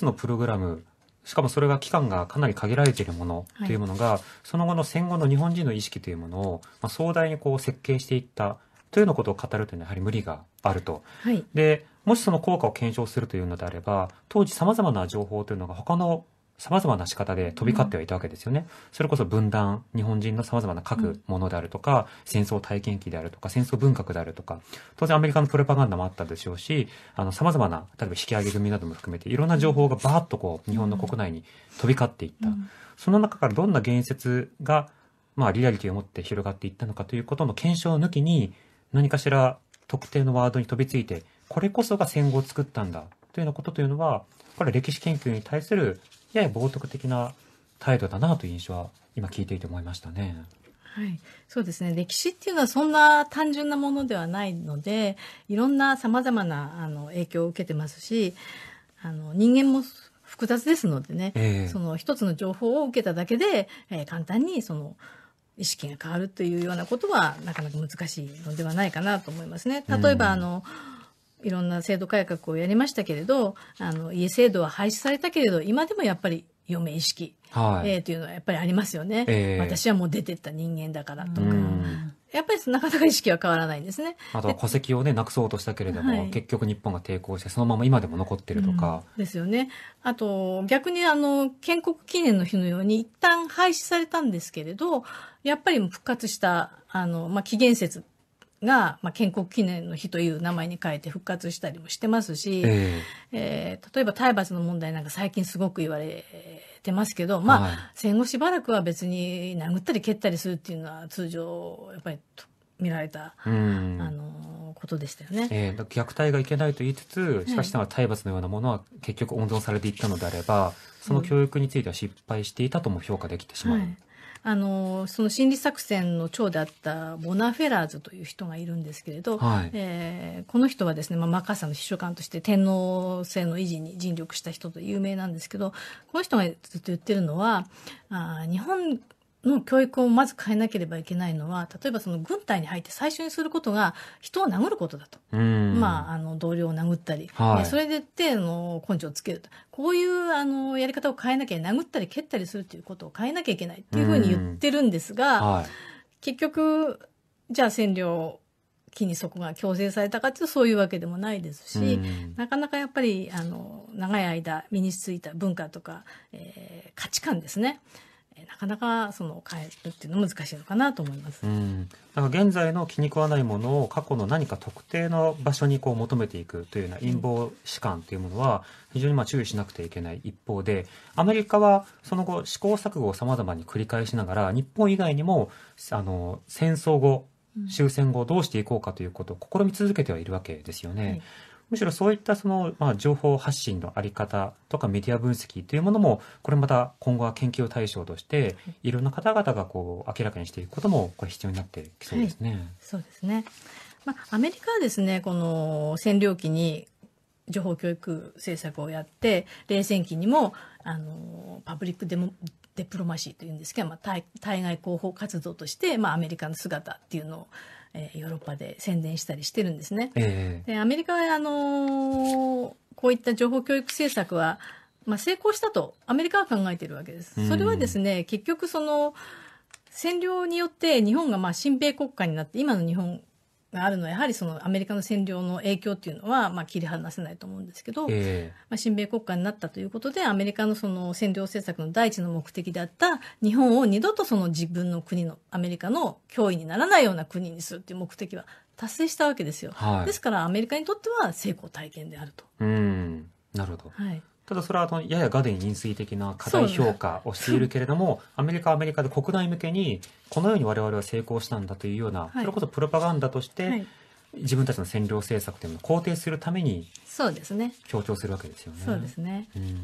つのプログラムしかもそれが期間がかなり限られているものというものが、はい、その後の戦後の日本人の意識というものを、まあ、壮大にこう設計していったというようなことを語るというのはやはり無理があると。はい、でもしその効果を検証するというのであれば当時さまざまな情報というのが他の様々な仕方で飛び交ってはいたわけですよね。うん、それこそ分断、日本人の様々な書くものであるとか、うん、戦争体験記であるとか、戦争文学であるとか、当然アメリカのプロパガンダもあったでしょうし、あの、様々な、例えば引き上げ組なども含めて、いろんな情報がバーッとこう、日本の国内に飛び交っていった。うん、その中からどんな言説が、まあ、リアリティを持って広がっていったのかということの検証抜きに、何かしら特定のワードに飛びついて、これこそが戦後を作ったんだ、というようなことというのは、これ歴史研究に対するやや冒涜的な態度だなという印象は今聞いていて思いましたね。はい、そうですね歴史っていうのはそんな単純なものではないのでいろんなさまざまなあの影響を受けてますしあの人間も複雑ですのでね、えー、その一つの情報を受けただけで、えー、簡単にその意識が変わるというようなことはなかなか難しいのではないかなと思いますね。例えば、あの、いろんな制度改革をやりましたけれど、あの、家制度は廃止されたけれど、今でもやっぱり嫁意識、はい、えー、というのはやっぱりありますよね、えー、私はもう出てった人間だからとか。やっぱりなかなか意識は変わらないんですね。あとは戸籍をね、なくそうとしたけれども、はい、結局日本が抵抗して、そのまま今でも残ってるとか。うん、ですよね。あと、逆にあの、建国記念の日のように、一旦廃止されたんですけれど、やっぱり復活した、あの、まあ、紀元節が、まあ、建国記念の日という名前に変えて復活したりもしてますし、えええー、例えば体罰の問題なんか最近すごく言われてますけど、まあ、はい、戦後しばらくは別に殴ったり蹴ったりするっていうのは通常やっぱり見られた、あのことでしたよね、えー、虐待がいけないと言いつつしかしながら体罰のようなものは結局温存されていったのであれば、その教育については失敗していたとも評価できてしまう。うんあのその心理作戦の長であったボナフェラーズという人がいるんですけれど、はい、えー、この人はですね、まあ、マッカーサーの秘書官として天皇制の維持に尽力した人と有名なんですけどこの人がずっと言ってるのはあ日本の教育をまず変えなければいけないのは、例えばその軍隊に入って最初にすることが人を殴ることだと。まあ、あの、同僚を殴ったり、はい、それでっての根性をつけると。こういうあのやり方を変えなきゃ、殴ったり蹴ったりするということを変えなきゃいけないっていうふうに言ってるんですが、はい、結局、じゃあ占領期にそこが強制されたかていうとそういうわけでもないですし、なかなかやっぱりあの長い間身についた文化とか、えー、価値観ですね。なかなかその変えるっていうのは難しいのかなと思います。うん、だから現在の気に食わないものを過去の何か特定の場所にこう求めていくというような陰謀史観というものは非常にまあ注意しなくてはいけない一方で、アメリカはその後試行錯誤をさまざまに繰り返しながら、日本以外にもあの戦争後、終戦後どうしていこうかということを試み続けてはいるわけですよね。はい、むしろそういったその、まあ、情報発信のあり方とかメディア分析というものも、これまた今後は研究対象として、いろんな方々がこう明らかにしていくことも、これ必要になってきそうですね。はい、そうですね。まあ、アメリカはですね、この占領期に情報教育政策をやって、冷戦期にも、あの、パブリックデモ、デプロマシーというんですけど、まあ、対外広報活動として、まあ、アメリカの姿っていうのをえー、ヨーロッパで宣伝したりしてるんですね。えー、でアメリカはあのー、こういった情報教育政策は、まあ、成功したとアメリカは考えているわけです。それはですね、結局その占領によって日本がまあ新米国家になって今の日本があるのはやはりそのアメリカの占領の影響っていうのは、まあ、切り離せないと思うんですけど、えー、まあ、親米国家になったということでアメリカのその占領政策の第一の目的であった日本を二度とその自分の国のアメリカの脅威にならないような国にするっていう目的は達成したわけですよ、はい、ですからアメリカにとっては成功体験であると。うんなるほど、はい、ただそれはあのややガデン人水的な過大評価をしているけれども、アメリカはアメリカで国内向けにこのように我々は成功したんだというような、はい、それこそプロパガンダとして、はい、自分たちの占領政策というのを肯定するためにそうですね強調するわけですよね。そうですね、うん